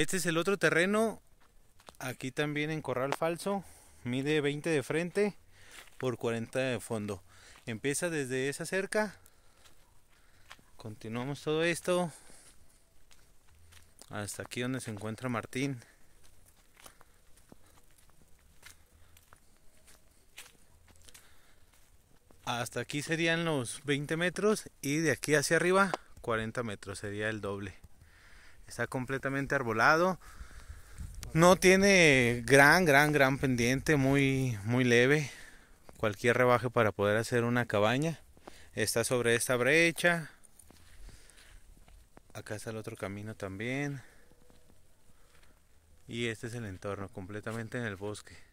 Este es el otro terreno. Aquí también en corral falso. Mide 20 de frente por 40 de fondo. Empieza desde esa cerca. Continuamos todo esto. Hasta aquí donde se encuentra Martín. Hasta aquí serían los 20 metros y de aquí hacia arriba 40 metros sería el doble. Está completamente arbolado. No tiene gran, gran, gran pendiente, muy, muy leve. Cualquier rebaje para poder hacer una cabaña. Está sobre esta brecha. Acá está el otro camino también. Y este es el entorno, completamente en el bosque.